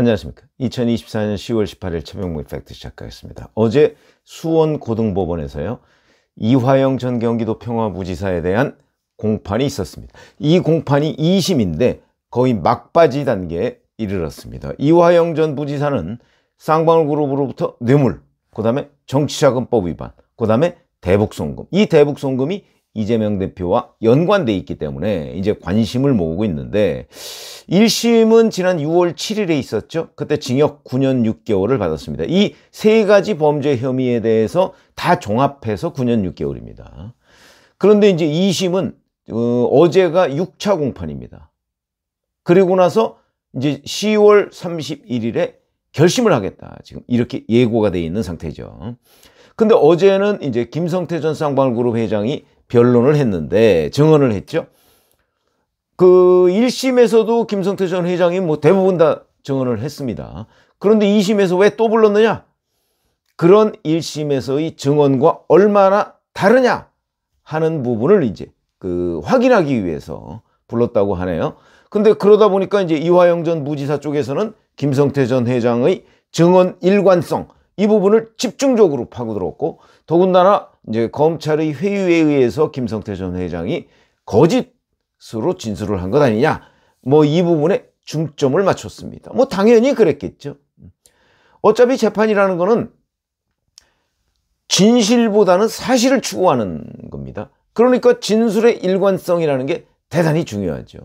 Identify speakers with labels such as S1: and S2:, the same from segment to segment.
S1: 안녕하십니까. 2024년 10월 18일 최병무 이펙트 시작하겠습니다. 어제 수원고등법원에서요. 이화영 전 경기도 평화부지사에 대한 공판이 있었습니다. 이 공판이 2심인데 거의 막바지 단계에 이르렀습니다. 이화영 전 부지사는 쌍방울그룹으로부터 뇌물, 그 다음에 정치자금법 위반, 그 다음에 대북송금. 이 대북송금이 이재명 대표와 연관돼 있기 때문에 이제 관심을 모으고 있는데 1심은 지난 6월 7일에 있었죠. 그때 징역 9년 6개월을 받았습니다. 이 세 가지 범죄 혐의에 대해서 다 종합해서 9년 6개월입니다. 그런데 이제 2심은 어, 제가 6차 공판입니다. 그리고 나서 이제 10월 31일에 결심을 하겠다. 지금 이렇게 예고가 돼 있는 상태죠. 근데 어제는 이제 김성태 전 쌍방울그룹 회장이 변론을 했는데 증언을 했죠. 그 1심에서도 김성태 전 회장이 뭐 대부분 다 증언을 했습니다. 그런데 2심에서 왜 또 불렀느냐? 그런 1심에서의 증언과 얼마나 다르냐 하는 부분을 이제 그 확인하기 위해서 불렀다고 하네요. 근데 그러다 보니까 이제 이화영 전 무지사 쪽에서는 김성태 전 회장의 증언 일관성 이 부분을 집중적으로 파고들었고 더군다나 이제 검찰의 회유에 의해서 김성태 전 회장이 거짓으로 진술을 한 것 아니냐. 뭐 이 부분에 중점을 맞췄습니다. 뭐 당연히 그랬겠죠. 어차피 재판이라는 거는 진실보다는 사실을 추구하는 겁니다. 그러니까 진술의 일관성이라는 게 대단히 중요하죠.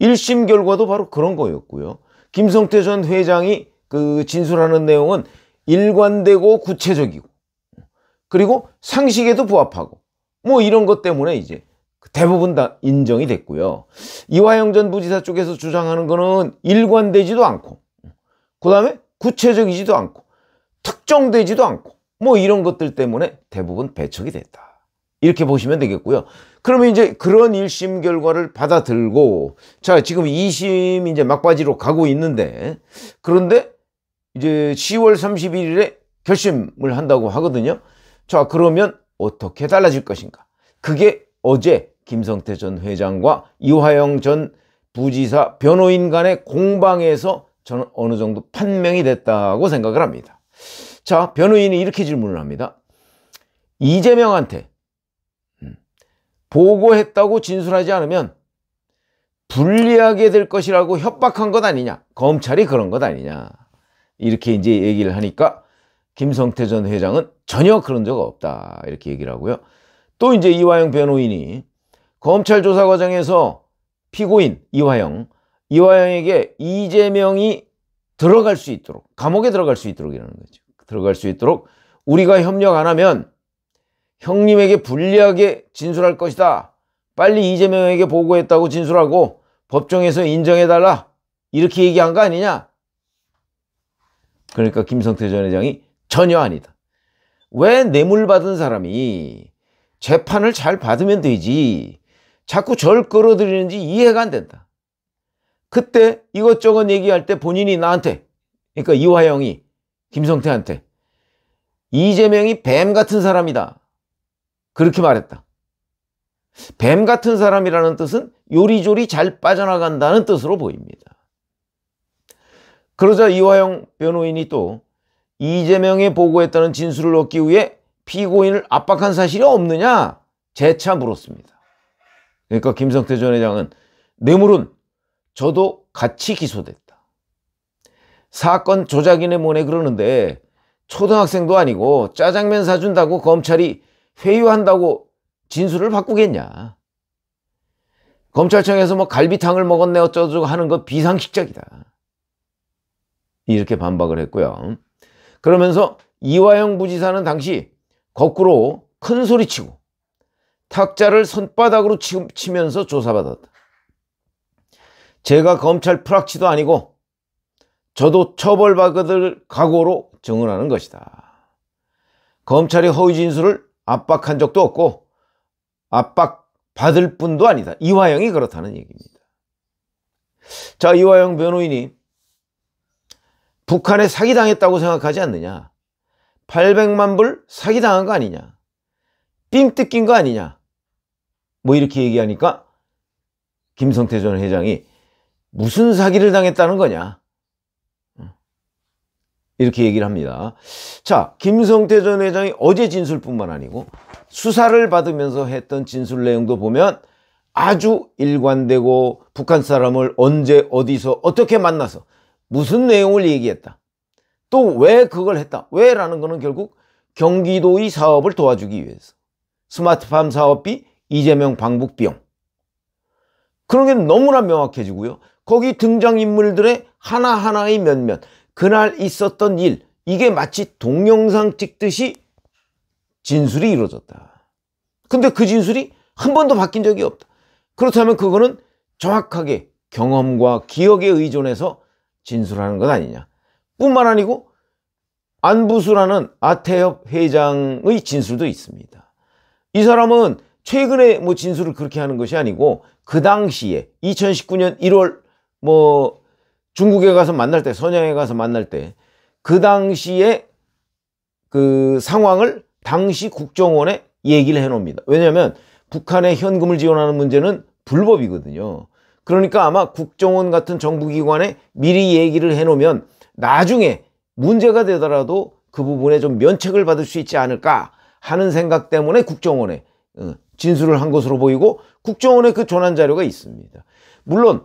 S1: 1심 결과도 바로 그런 거였고요. 김성태 전 회장이 그 진술하는 내용은 일관되고 구체적이고 그리고 상식에도 부합하고 뭐 이런 것 때문에 이제 대부분 다 인정이 됐고요. 이화영 전 부지사 쪽에서 주장하는 거는 일관되지도 않고 그 다음에 구체적이지도 않고 특정되지도 않고 뭐 이런 것들 때문에 대부분 배척이 됐다. 이렇게 보시면 되겠고요. 그러면 이제 그런 1심 결과를 받아들고 자 지금 2심 이제 막바지로 가고 있는데 그런데 이제 10월 31일에 결심을 한다고 하거든요. 자, 그러면 어떻게 달라질 것인가? 그게 어제 김성태 전 회장과 이화영 전 부지사 변호인 간의 공방에서 저는 어느 정도 판명이 됐다고 생각을 합니다. 자, 변호인이 이렇게 질문을 합니다. 이재명한테 음, 보고했다고 진술하지 않으면 불리하게 될 것이라고 협박한 것 아니냐. 검찰이 그런 것 아니냐. 이렇게 이제 얘기를 하니까 김성태 전 회장은 전혀 그런 적 없다 이렇게 얘기를 하고요. 또 이제 이화영 변호인이 검찰 조사 과정에서 피고인 이화영, 이화영에게 이재명이 들어갈 수 있도록 감옥에 들어갈 수 있도록 이러는 거죠. 들어갈 수 있도록 우리가 협력 안 하면 형님에게 불리하게 진술할 것이다. 빨리 이재명에게 보고했다고 진술하고 법정에서 인정해달라. 이렇게 얘기한 거 아니냐? 그러니까 김성태 전 회장이 전혀 아니다. 왜 뇌물받은 사람이 재판을 잘 받으면 되지 자꾸 절 끌어들이는지 이해가 안 된다. 그때 이것저것 얘기할 때 본인이 나한테 그러니까 이화영이 김성태한테 이재명이 뱀 같은 사람이다. 그렇게 말했다. 뱀 같은 사람이라는 뜻은 요리조리 잘 빠져나간다는 뜻으로 보입니다. 그러자 이화영 변호인이 또 이재명이 보고했다는 진술을 얻기 위해 피고인을 압박한 사실이 없느냐? 재차 물었습니다. 그러니까 김성태 전 회장은 뇌물은 저도 같이 기소됐다. 사건 조작인의 모에 그러는데 초등학생도 아니고 짜장면 사준다고 검찰이 회유한다고 진술을 바꾸겠냐. 검찰청에서 뭐 갈비탕을 먹었네 어쩌고 하는 거 비상식적이다. 이렇게 반박을 했고요. 그러면서 이화영 부지사는 당시 거꾸로 큰 소리치고 탁자를 손바닥으로 치면서 조사받았다. 제가 검찰 프락치도 아니고 저도 처벌받을 각오로 증언하는 것이다. 검찰이 허위 진술을 압박한 적도 없고 압박받을 뿐도 아니다. 이화영이 그렇다는 얘기입니다. 자 이화영 변호인이 북한에 사기당했다고 생각하지 않느냐 800만 불 사기당한 거 아니냐 삥 뜯긴 거 아니냐 뭐 이렇게 얘기하니까 김성태 전 회장이 무슨 사기를 당했다는 거냐 이렇게 얘기를 합니다 자 김성태 전 회장이 어제 진술뿐만 아니고 수사를 받으면서 했던 진술 내용도 보면 아주 일관되고 북한 사람을 언제 어디서 어떻게 만나서 무슨 내용을 얘기했다. 또 왜 그걸 했다. 왜라는 거는 결국 경기도의 사업을 도와주기 위해서. 스마트팜 사업비, 이재명 방북 비용. 그런 게 너무나 명확해지고요. 거기 등장인물들의 하나하나의 몇몇, 그날 있었던 일, 이게 마치 동영상 찍듯이 진술이 이루어졌다. 근데 그 진술이 한 번도 바뀐 적이 없다. 그렇다면 그거는 정확하게 경험과 기억에 의존해서 진술하는 것 아니냐. 뿐만 아니고 안부수라는 아태협 회장의 진술도 있습니다. 이 사람은 최근에 뭐 진술을 그렇게 하는 것이 아니고 그 당시에 2019년 1월 뭐 중국에 가서 만날 때 선양에 가서 만날 때 그 당시에 그 상황을 당시 국정원에 얘기를 해 놓습니다. 왜냐하면 북한에 현금을 지원하는 문제는 불법이거든요. 그러니까 아마 국정원 같은 정부기관에 미리 얘기를 해놓으면 나중에 문제가 되더라도 그 부분에 좀 면책을 받을 수 있지 않을까 하는 생각 때문에 국정원에 어, 진술을 한 것으로 보이고 국정원에그 조난 자료가 있습니다. 물론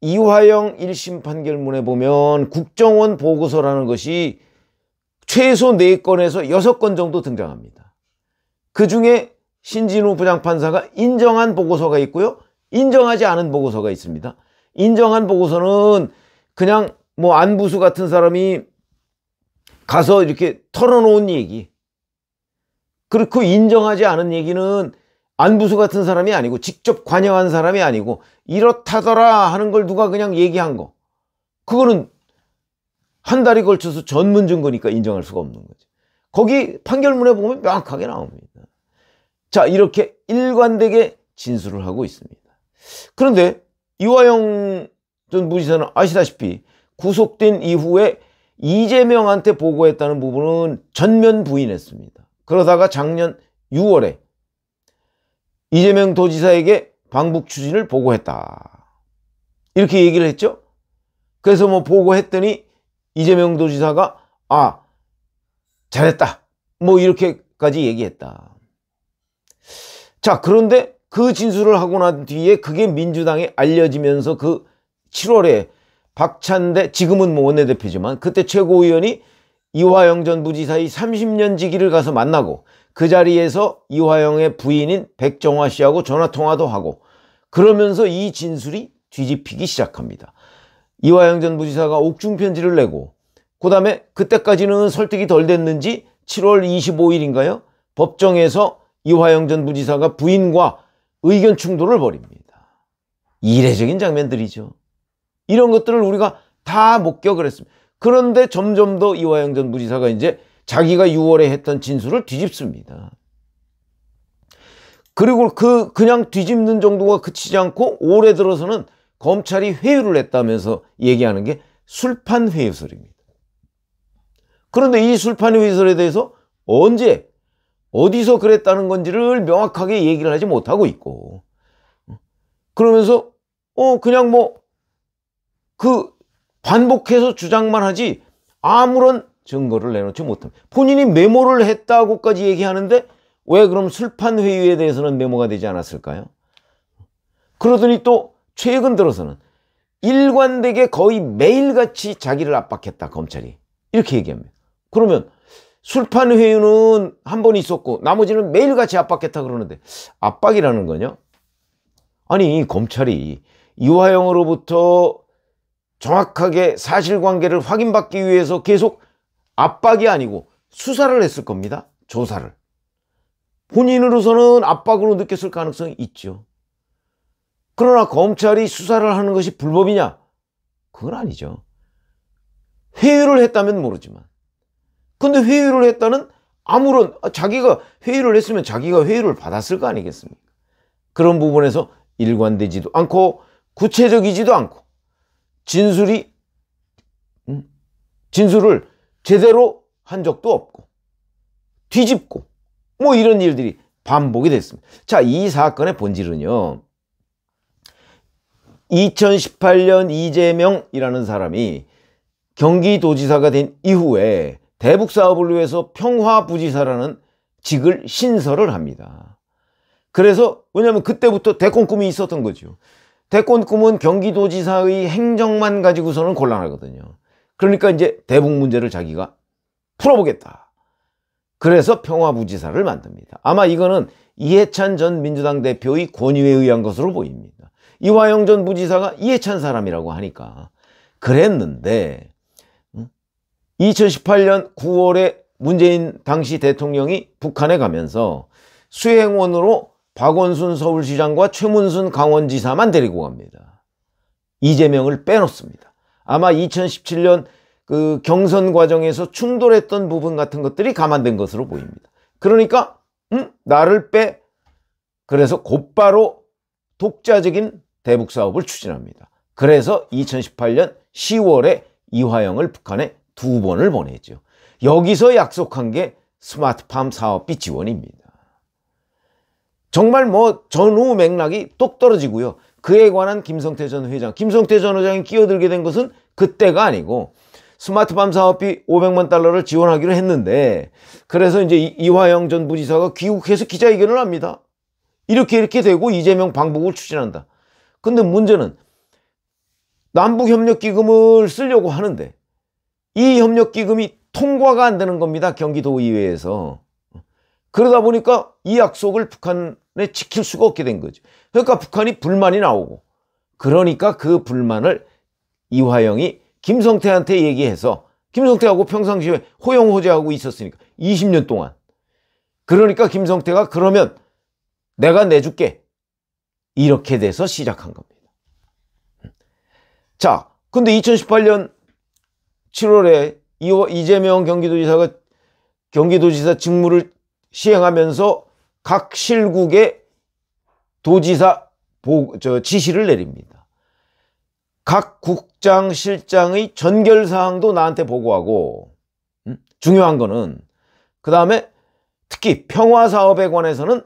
S1: 이화영 1심 판결문에 보면 국정원 보고서라는 것이 최소 4건에서 6건 정도 등장합니다. 그 중에 신진우 부장판사가 인정한 보고서가 있고요. 인정하지 않은 보고서가 있습니다. 인정한 보고서는 그냥 뭐 안부수 같은 사람이 가서 이렇게 털어놓은 얘기 그렇고 그 인정하지 않은 얘기는 안부수 같은 사람이 아니고 직접 관여한 사람이 아니고 이렇다더라 하는 걸 누가 그냥 얘기한 거 그거는 한 달이 걸쳐서 전문 증거니까 인정할 수가 없는 거죠 거기 판결문에 보면 명확하게 나옵니다 자 이렇게 일관되게 진술을 하고 있습니다 그런데 이화영 전 부지사는 아시다시피 구속된 이후에 이재명한테 보고했다는 부분은 전면 부인했습니다. 그러다가 작년 6월에 이재명 도지사에게 방북 추진을 보고했다. 이렇게 얘기를 했죠. 그래서 뭐 보고했더니 이재명 도지사가 아 잘했다 뭐 이렇게까지 얘기했다. 자 그런데 그 진술을 하고 난 뒤에 그게 민주당에 알려지면서 그 7월에 박찬대 지금은 뭐 원내대표지만 그때 최고위원이 이화영 전 부지사의 30년 지기를 가서 만나고 그 자리에서 이화영의 부인인 백정화 씨하고 전화통화도 하고 그러면서 이 진술이 뒤집히기 시작합니다. 이화영 전 부지사가 옥중편지를 내고 그 다음에 그때까지는 설득이 덜 됐는지 7월 25일인가요? 법정에서 이화영 전 부지사가 부인과 의견 충돌을 벌입니다. 이례적인 장면들이죠. 이런 것들을 우리가 다 목격을 했습니다. 그런데 점점 더 이화영 전 부지사가 이제 자기가 6월에 했던 진술을 뒤집습니다. 그리고 그 그냥 뒤집는 정도가 그치지 않고 올해 들어서는 검찰이 회유를 했다면서 얘기하는 게 술판 회유설입니다. 그런데 이 술판 회유설에 대해서 언제 어디서 그랬다는 건지를 명확하게 얘기를 하지 못하고 있고 그러면서 어 그냥 뭐 그 반복해서 주장만 하지 아무런 증거를 내놓지 못합니다. 본인이 메모를 했다고까지 얘기하는데 왜 그럼 술판 회의에 대해서는 메모가 되지 않았을까요? 그러더니 또 최근 들어서는 일관되게 거의 매일같이 자기를 압박했다 검찰이 이렇게 얘기합니다. 그러면 술판 회유는 한 번 있었고 나머지는 매일같이 압박했다 그러는데 압박이라는 거냐? 아니 검찰이 이화영으로부터 정확하게 사실관계를 확인받기 위해서 계속 압박이 아니고 수사를 했을 겁니다. 조사를. 본인으로서는 압박으로 느꼈을 가능성이 있죠. 그러나 검찰이 수사를 하는 것이 불법이냐? 그건 아니죠. 회유를 했다면 모르지만 근데 회유를 했다는 아무런 아, 자기가 회유를 했으면 자기가 회유를 받았을 거 아니겠습니까? 그런 부분에서 일관되지도 않고 구체적이지도 않고 진술이 음? 진술을 제대로 한 적도 없고 뒤집고 뭐 이런 일들이 반복이 됐습니다. 자, 이 사건의 본질은요. 2018년 이재명이라는 사람이 경기도지사가 된 이후에 대북 사업을 위해서 평화부지사라는 직을 신설을 합니다. 그래서 왜냐하면 그때부터 대권 꿈이 있었던 거죠. 대권 꿈은 경기도지사의 행정만 가지고서는 곤란하거든요. 그러니까 이제 대북 문제를 자기가 풀어보겠다. 그래서 평화부지사를 만듭니다. 아마 이거는 이해찬 전 민주당 대표의 권유에 의한 것으로 보입니다. 이화영 전 부지사가 이해찬 사람이라고 하니까 그랬는데 2018년 9월에 문재인 당시 대통령이 북한에 가면서 수행원으로 박원순 서울시장과 최문순 강원지사만 데리고 갑니다. 이재명을 빼놓습니다. 아마 2017년 그 경선 과정에서 충돌했던 부분 같은 것들이 감안된 것으로 보입니다. 그러니까 음, 나를 빼 그래서 곧바로 독자적인 대북 사업을 추진합니다. 그래서 2018년 10월에 이화영을 북한에 두 번을 보내죠. 여기서 약속한 게 스마트팜 사업비 지원입니다. 정말 뭐 전후 맥락이 똑 떨어지고요. 그에 관한 김성태 전 회장, 김성태 전 회장이 끼어들게 된 것은 그때가 아니고 스마트팜 사업비 500만 달러를 지원하기로 했는데 그래서 이제 이화영 전 부지사가 귀국해서 기자회견을 합니다. 이렇게 이렇게 되고 이재명 방북을 추진한다. 근데 문제는 남북협력기금을 쓰려고 하는데 이 협력기금이 통과가 안 되는 겁니다. 경기도의회에서. 그러다 보니까 이 약속을 북한에 지킬 수가 없게 된 거죠. 그러니까 북한이 불만이 나오고 그러니까 그 불만을 이화영이 김성태한테 얘기해서 김성태하고 평상시에 호영호재하고 있었으니까 20년 동안 그러니까 김성태가 그러면 내가 내줄게 이렇게 돼서 시작한 겁니다. 자 근데 2018년 7월에 이재명 경기도지사가 경기도지사 직무를 시행하면서 각 실국의 도지사 보, 저, 지시를 내립니다. 각 국장 실장의 전결 사항도 나한테 보고하고 음? 중요한 거는 그 다음에 특히 평화 사업에 관해서는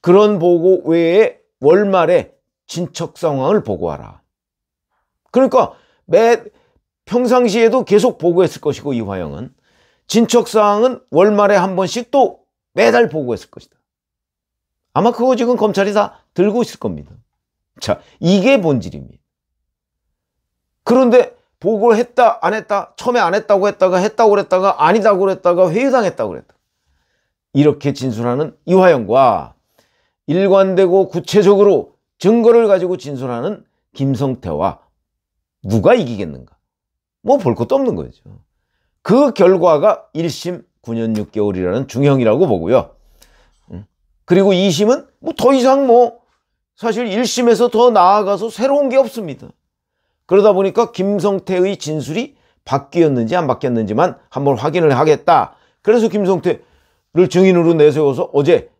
S1: 그런 보고 외에 월말에 진척 상황을 보고하라. 그러니까 매 평상시에도 계속 보고했을 것이고 이화영은 진척사항은 월말에 한 번씩 또 매달 보고했을 것이다. 아마 그거 지금 검찰이 다 들고 있을 겁니다. 자, 이게 본질입니다. 그런데 보고를 했다 안 했다 처음에 안 했다고 했다가 했다고 그랬다가 아니다 그랬다가 회유당했다고 그랬다. 이렇게 진술하는 이화영과 일관되고 구체적으로 증거를 가지고 진술하는 김성태와 누가 이기겠는가? 뭐볼 것도 없는 거죠. 그 결과가 1심 9년 6개월이라는 중형이라고 보고요. 음. 그리고 2심은 뭐 더 이상 뭐 사실 1심에서 더 나아가서 새로운 게 없습니다. 그러다 보니까 김성태의 진술이 바뀌었는지 안 바뀌었는지만 한번 확인을 하겠다. 그래서 김성태를 증인으로 내세워서 어제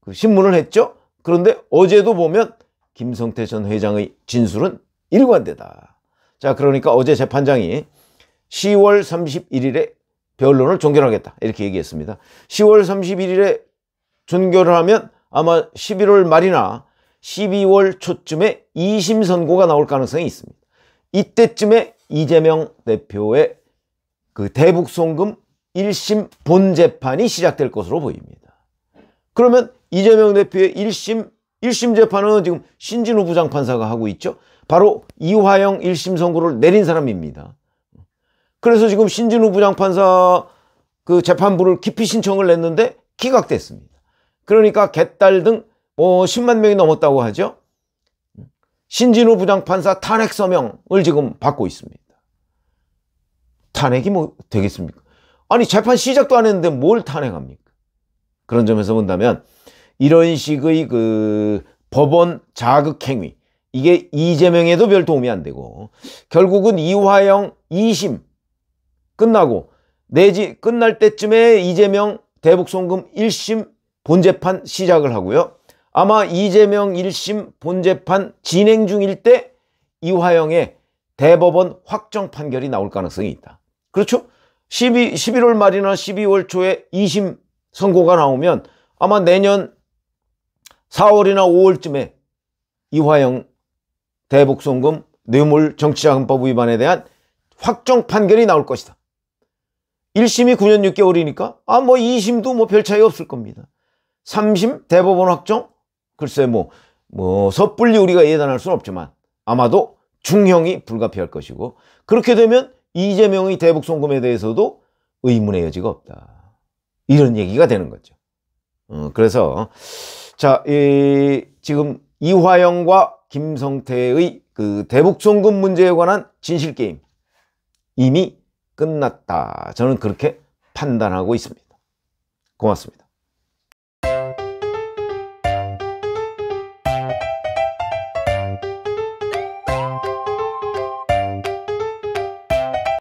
S1: 그 신문을 했죠. 그런데 어제도 보면 김성태 전 회장의 진술은 일관되다. 자, 그러니까 어제 재판장이 10월 31일에 변론을 종결하겠다. 이렇게 얘기했습니다. 10월 31일에 종결을 하면 아마 11월 말이나 12월 초쯤에 2심 선고가 나올 가능성이 있습니다. 이때쯤에 이재명 대표의 그 대북송금 1심 본재판이 시작될 것으로 보입니다. 그러면 이재명 대표의 1심, 1심 재판은 지금 신진우 부장판사가 하고 있죠. 바로 이화영 1심 선고를 내린 사람입니다. 그래서 지금 신진우 부장판사 그 재판부를 기피 신청을 냈는데 기각됐습니다. 그러니까 개딸 등뭐 10만 명이 넘었다고 하죠. 신진우 부장판사 탄핵 서명을 지금 받고 있습니다. 탄핵이 뭐 되겠습니까? 아니 재판 시작도 안 했는데 뭘 탄핵합니까? 그런 점에서 본다면 이런 식의 그 법원 자극 행위 이게 이재명에도 별 도움이 안 되고 결국은 이화영 2심 끝나고 내지 끝날 때쯤에 이재명 대북송금 1심 본재판 시작을 하고요. 아마 이재명 1심 본재판 진행 중일 때 이화영의 대법원 확정 판결이 나올 가능성이 있다. 그렇죠? 12, 11월 말이나 12월 초에 2심 선고가 나오면 아마 내년 4월이나 5월쯤에 이화영 대북송금, 뇌물, 정치자금법 위반에 대한 확정 판결이 나올 것이다. 1심이 9년 6개월이니까 아뭐 2심도 뭐 별 차이 없을 겁니다. 3심 대법원 확정? 글쎄 뭐뭐 뭐 섣불리 우리가 예단할 수는 없지만 아마도 중형이 불가피할 것이고 그렇게 되면 이재명의 대북송금에 대해서도 의문의 여지가 없다. 이런 얘기가 되는 거죠. 어, 그래서 자, 이, 지금 이화영과 김성태의 그 대북송금 문제에 관한 진실게임 이미 끝났다. 저는 그렇게 판단하고 있습니다. 고맙습니다.